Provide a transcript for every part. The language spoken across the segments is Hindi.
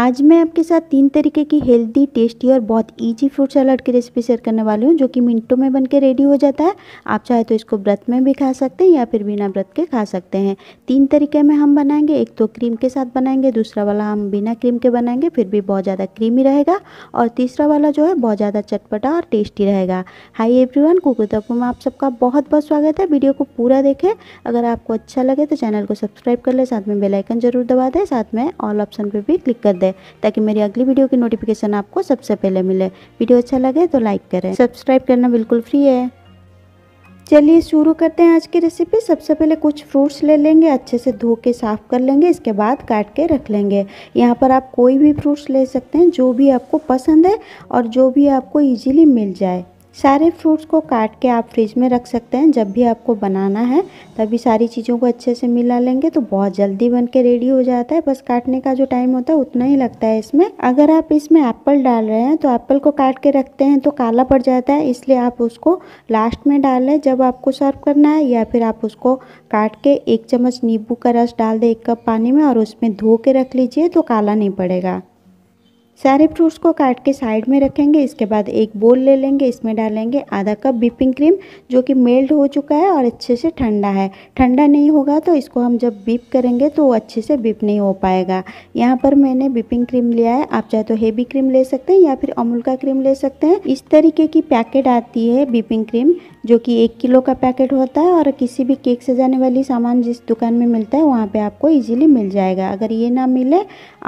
आज मैं आपके साथ तीन तरीके की हेल्दी टेस्टी और बहुत इजी फ्रूट सलाद की रेसिपी शेयर करने वाली हूँ जो कि मिनटों में बन के रेडी हो जाता है आप चाहे तो इसको व्रत में भी खा सकते हैं या फिर बिना व्रत के खा सकते हैं तीन तरीके में हम बनाएंगे एक तो क्रीम के साथ बनाएंगे दूसरा वाला हम बिना क्रीम के बनाएंगे फिर भी बहुत ज़्यादा क्रीमी रहेगा और तीसरा वाला जो है बहुत ज़्यादा चटपटा और टेस्टी रहेगा हाई एवरी वन कुकुतपू में आप सबका बहुत बहुत स्वागत है वीडियो को पूरा देखें अगर आपको अच्छा लगे तो चैनल को सब्सक्राइब कर ले साथ में बेलाइकन जरूर दबा दें साथ में ऑल ऑप्शन पर भी क्लिक कर दें करें ताकि मेरी अगली वीडियो की नोटिफिकेशन आपको सबसे पहले मिले वीडियो अच्छा लगे तो लाइक करें सब्सक्राइब करना बिल्कुल फ्री है चलिए शुरू करते हैं आज की रेसिपी सबसे पहले कुछ फ्रूट्स ले लेंगे अच्छे से धो के साफ़ कर लेंगे इसके बाद काट के रख लेंगे यहाँ पर आप कोई भी फ्रूट्स ले सकते हैं जो भी आपको पसंद है और जो भी आपको इजीली मिल जाए सारे फ्रूट्स को काट के आप फ्रिज में रख सकते हैं जब भी आपको बनाना है तभी सारी चीज़ों को अच्छे से मिला लेंगे तो बहुत जल्दी बन के रेडी हो जाता है बस काटने का जो टाइम होता है उतना ही लगता है इसमें अगर आप इसमें एप्पल डाल रहे हैं तो एप्पल को काट के रखते हैं तो काला पड़ जाता है इसलिए आप उसको लास्ट में डाल लें जब आपको सर्व करना है या फिर आप उसको काट के एक चम्मच नींबू का रस डाल दें एक कप पानी में और उसमें धो के रख लीजिए तो काला नहीं पड़ेगा सारे फ्रूट्स को काट के साइड में रखेंगे इसके बाद एक बोल ले लेंगे इसमें डालेंगे आधा कप बीपिंग क्रीम जो कि मेल्ट हो चुका है और अच्छे से ठंडा है ठंडा नहीं होगा तो इसको हम जब बीप करेंगे तो वो अच्छे से बीप नहीं हो पाएगा यहाँ पर मैंने बीपिंग क्रीम लिया है आप चाहे तो हेवी क्रीम ले सकते हैं या फिर अमूल का क्रीम ले सकते हैं इस तरीके की पैकेट आती है बीपिंग क्रीम जो कि एक किलो का पैकेट होता है और किसी भी केक सजाने वाली सामान जिस दुकान में मिलता है वहाँ पर आपको ईजिली मिल जाएगा अगर ये ना मिले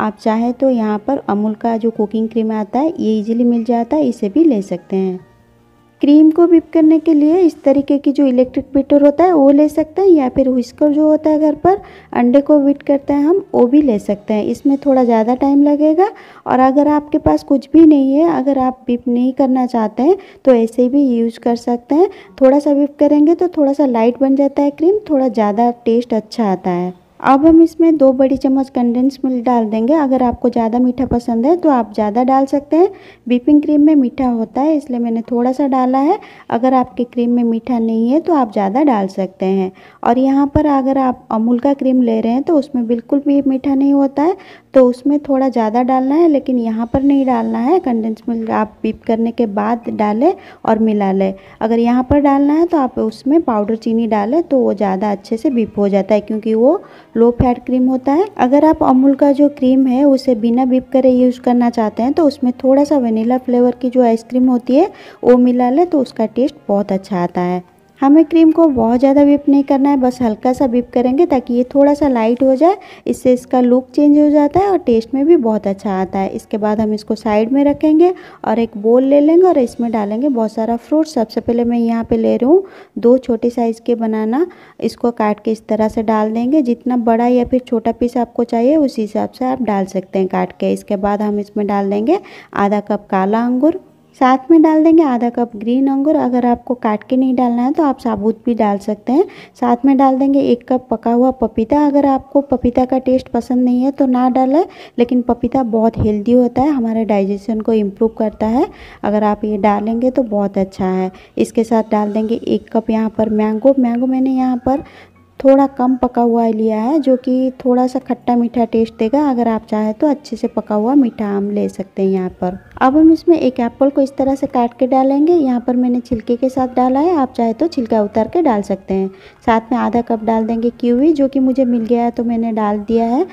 आप चाहे तो यहाँ पर अमूल का जो कुकिंग क्रीम आता है ये इजीली मिल जाता है इसे भी ले सकते हैं क्रीम को विप करने के लिए इस तरीके की जो इलेक्ट्रिक बीटर होता है वो ले सकते हैं या फिर हुस्कर जो होता है घर पर अंडे को विट करते हैं हम वो भी ले सकते हैं इसमें थोड़ा ज़्यादा टाइम लगेगा और अगर आपके पास कुछ भी नहीं है अगर आप बिप नहीं करना चाहते हैं तो ऐसे भी यूज कर सकते हैं थोड़ा सा विप करेंगे तो थोड़ा सा लाइट बन जाता है क्रीम थोड़ा ज़्यादा टेस्ट अच्छा आता है अब हम इसमें दो बड़ी चम्मच कंडेंस मिल्क डाल देंगे अगर आपको ज़्यादा मीठा पसंद है तो आप ज़्यादा डाल सकते हैं व्हीपिंग क्रीम में मीठा होता है इसलिए मैंने थोड़ा सा डाला है अगर आपके क्रीम में मीठा नहीं है तो आप ज़्यादा डाल सकते हैं और यहाँ पर अगर आप अमूल का क्रीम ले रहे हैं तो उसमें बिल्कुल भी मीठा नहीं होता है तो उसमें थोड़ा ज़्यादा डालना है लेकिन यहाँ पर नहीं डालना है कंडेंस मिल्क आप बीप करने के बाद डालें और मिला लें अगर यहाँ पर डालना है तो आप उसमें पाउडर चीनी डालें तो वो ज़्यादा अच्छे से बीप हो जाता है क्योंकि वो लो फैट क्रीम होता है अगर आप अमूल का जो क्रीम है उसे बिना बीप करे यूज़ करना चाहते हैं तो उसमें थोड़ा सा वनीला फ्लेवर की जो आइसक्रीम होती है वो मिला लें तो उसका टेस्ट बहुत अच्छा आता है हमें क्रीम को बहुत ज़्यादा विप नहीं करना है बस हल्का सा विप करेंगे ताकि ये थोड़ा सा लाइट हो जाए इससे इसका लुक चेंज हो जाता है और टेस्ट में भी बहुत अच्छा आता है इसके बाद हम इसको साइड में रखेंगे और एक बोल ले लेंगे और इसमें डालेंगे बहुत सारा फ्रूट सबसे पहले मैं यहाँ पर ले रही हूँ दो छोटे साइज़ के बनाना इसको काट के इस तरह से डाल देंगे जितना बड़ा या फिर छोटा पीस आपको चाहिए उसी हिसाब से आप डाल सकते हैं काट के इसके बाद हम इसमें डाल देंगे आधा कप काला अंगूर साथ में डाल देंगे आधा कप ग्रीन अंगूर अगर आपको काट के नहीं डालना है तो आप साबुत भी डाल सकते हैं साथ में डाल देंगे एक कप पका हुआ पपीता अगर आपको पपीता का टेस्ट पसंद नहीं है तो ना डालें लेकिन पपीता बहुत हेल्दी होता है हमारे डाइजेशन को इम्प्रूव करता है अगर आप ये डालेंगे तो बहुत अच्छा है इसके साथ डाल देंगे एक कप यहाँ पर मैंगो मैंगो मैंने यहाँ पर थोड़ा कम पका हुआ लिया है जो कि थोड़ा सा खट्टा मीठा टेस्ट देगा अगर आप चाहें तो अच्छे से पका हुआ मीठा आम ले सकते हैं यहाँ पर अब हम इसमें एक एप्पल को इस तरह से काट के डालेंगे यहाँ पर मैंने छिलके के साथ डाला है आप चाहे तो छिलका उतार के डाल सकते हैं साथ में आधा कप डाल देंगे क्यूवी जो कि मुझे मिल गया है तो मैंने डाल दिया है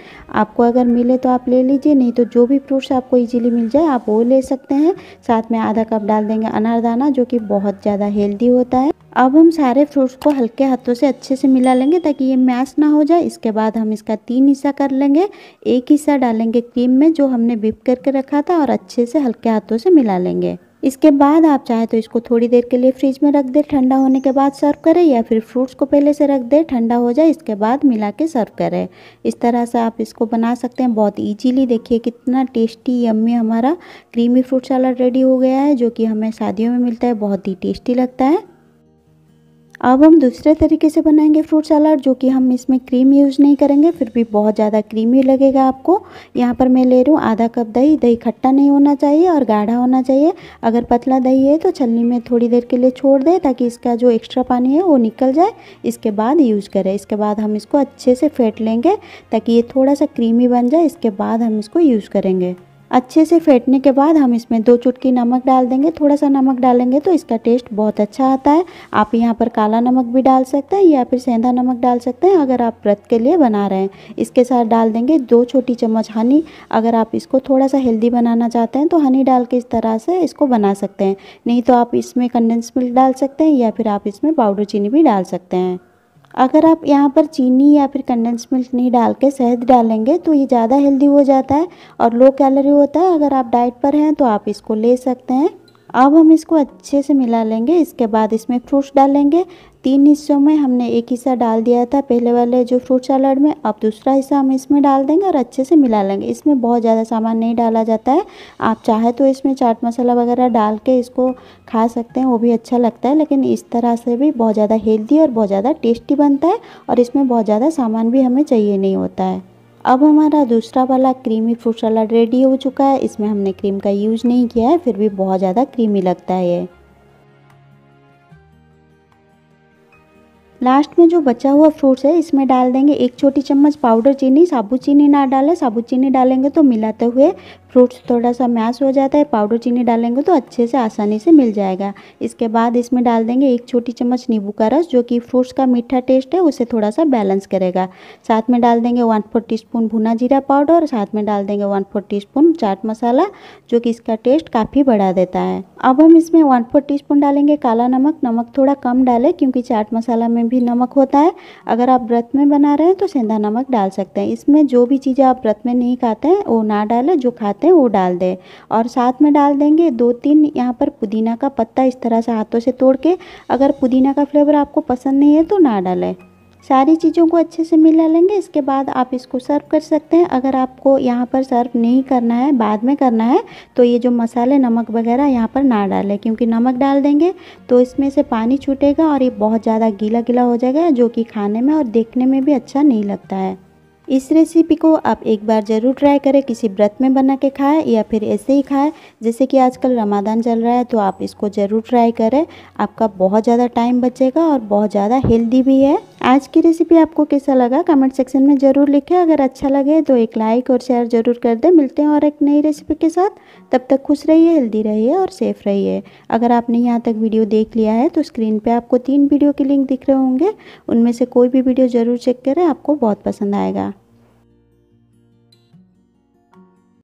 आपको अगर मिले तो आप ले लीजिए नहीं तो जो भी फ्रूट्स आपको ईजिली मिल जाए आप वो ले सकते हैं साथ में आधा कप डाल देंगे अनारदाना जो कि बहुत ज़्यादा हेल्दी होता है अब हम सारे फ्रूट्स को हल्के हाथों से अच्छे से मिला लेंगे ताकि ये मैश ना हो जाए इसके बाद हम इसका तीन हिस्सा कर लेंगे एक हिस्सा डालेंगे क्रीम में जो हमने बिप करके रखा था और अच्छे से हल्के हाथों से मिला लेंगे इसके बाद आप चाहे तो इसको थोड़ी देर के लिए फ्रिज में रख दे ठंडा होने के बाद सर्व करें या फिर फ्रूट्स को पहले से रख दे ठंडा हो जाए इसके बाद मिला के सर्व करें इस तरह से आप इसको बना सकते हैं बहुत इजीली देखिए कितना टेस्टी यम्मी हमारा क्रीमी फ्रूट सलाद रेडी हो गया है जो कि हमें शादियों में मिलता है बहुत ही टेस्टी लगता है अब हम दूसरे तरीके से बनाएंगे फ्रूट सलाद जो कि हम इसमें क्रीम यूज़ नहीं करेंगे फिर भी बहुत ज़्यादा क्रीमी लगेगा आपको यहाँ पर मैं ले रही हूँ आधा कप दही दही खट्टा नहीं होना चाहिए और गाढ़ा होना चाहिए अगर पतला दही है तो छलनी में थोड़ी देर के लिए छोड़ दें ताकि इसका जो एक्स्ट्रा पानी है वो निकल जाए इसके बाद यूज़ करें इसके बाद हम इसको अच्छे से फेंट लेंगे ताकि ये थोड़ा सा क्रीमी बन जाए इसके बाद हम इसको यूज़ करेंगे अच्छे से फेंटने के बाद हम इसमें दो चुटकी नमक डाल देंगे थोड़ा सा नमक डालेंगे तो इसका टेस्ट बहुत अच्छा आता है आप यहाँ पर काला नमक भी डाल सकते हैं या फिर सेंधा नमक डाल सकते हैं अगर आप व्रत के लिए बना रहे हैं इसके साथ डाल देंगे दो छोटी चम्मच हनी अगर आप इसको थोड़ा सा हेल्दी बनाना चाहते हैं तो हनी डाल के इस तरह से इसको बना सकते हैं नहीं तो आप इसमें कंडेंस मिल्क डाल सकते हैं या फिर आप इसमें पाउडर चीनी भी डाल सकते हैं अगर आप यहाँ पर चीनी या फिर कंडेंस मिल्क नहीं डाल के शहद डालेंगे तो ये ज़्यादा हेल्दी हो जाता है और लो कैलोरी होता है अगर आप डाइट पर हैं तो आप इसको ले सकते हैं अब हम इसको अच्छे से मिला लेंगे इसके बाद इसमें फ्रूट्स डालेंगे तीन हिस्सों में हमने एक हिस्सा डाल दिया था पहले वाले जो फ्रूट सलाड में अब दूसरा हिस्सा हम इसमें डाल देंगे और अच्छे से मिला लेंगे इसमें बहुत ज़्यादा सामान नहीं डाला जाता है आप चाहे तो इसमें चाट मसाला वगैरह डाल के इसको खा सकते हैं वो भी अच्छा लगता है लेकिन इस तरह से भी बहुत ज़्यादा हेल्दी और बहुत ज़्यादा टेस्टी बनता है और इसमें बहुत ज़्यादा सामान भी हमें चाहिए नहीं होता है अब हमारा दूसरा वाला क्रीमी फ्रूट सलाद रेडी हो चुका है इसमें हमने क्रीम का यूज़ नहीं किया है फिर भी बहुत ज़्यादा क्रीमी लगता है लास्ट में जो बचा हुआ फ्रूट्स है इसमें डाल देंगे एक छोटी चम्मच पाउडर चीनी साबुत चीनी ना डालें साबुत चीनी डालेंगे तो मिलाते हुए फ्रूट्स थोड़ा सा मैश हो जाता है पाउडर चीनी डालेंगे तो अच्छे से आसानी से मिल जाएगा इसके बाद इसमें डाल देंगे एक छोटी चम्मच नींबू का रस जो कि फ्रूट्स का मीठा टेस्ट है उसे थोड़ा सा बैलेंस करेगा साथ में डाल देंगे वन फोर टी स्पून भुना जीरा पाउडर और साथ में डाल देंगे वन फोर टी स्पून चाट मसाला जो कि इसका टेस्ट काफ़ी बढ़ा देता है अब हम इसमें वन फोर टी डालेंगे काला नमक नमक थोड़ा कम डालें क्योंकि चाट मसाला में भी नमक होता है अगर आप व्रत में बना रहे हैं तो सेंधा नमक डाल सकते हैं इसमें जो भी चीज़ें आप व्रत में नहीं खाते हैं वो ना डालें जो खाते हैं वो डाल दें और साथ में डाल देंगे दो तीन यहाँ पर पुदीना का पत्ता इस तरह से हाथों से तोड़ के अगर पुदीना का फ्लेवर आपको पसंद नहीं है तो ना डालें सारी चीज़ों को अच्छे से मिला लेंगे इसके बाद आप इसको सर्व कर सकते हैं अगर आपको यहाँ पर सर्व नहीं करना है बाद में करना है तो ये जो मसाले नमक वगैरह यहाँ पर ना डालें क्योंकि नमक डाल देंगे तो इसमें से पानी छूटेगा और ये बहुत ज़्यादा गीला गीला हो जाएगा जो कि खाने में और देखने में भी अच्छा नहीं लगता है इस रेसिपी को आप एक बार ज़रूर ट्राई करें किसी व्रत में बना के खाएं या फिर ऐसे ही खाएं जैसे कि आजकल रमादान चल रहा है तो आप इसको ज़रूर ट्राई करें आपका बहुत ज़्यादा टाइम बचेगा और बहुत ज़्यादा हेल्दी भी है आज की रेसिपी आपको कैसा लगा कमेंट सेक्शन में ज़रूर लिखें अगर अच्छा लगे तो एक लाइक और शेयर ज़रूर कर दें मिलते हैं और एक नई रेसिपी के साथ तब तक खुश रहिए हेल्दी रहिए और सेफ रहिए अगर आपने यहाँ तक वीडियो देख लिया है तो स्क्रीन पर आपको तीन वीडियो के लिंक दिख रहे होंगे उनमें से कोई भी वीडियो ज़रूर चेक करें आपको बहुत पसंद आएगा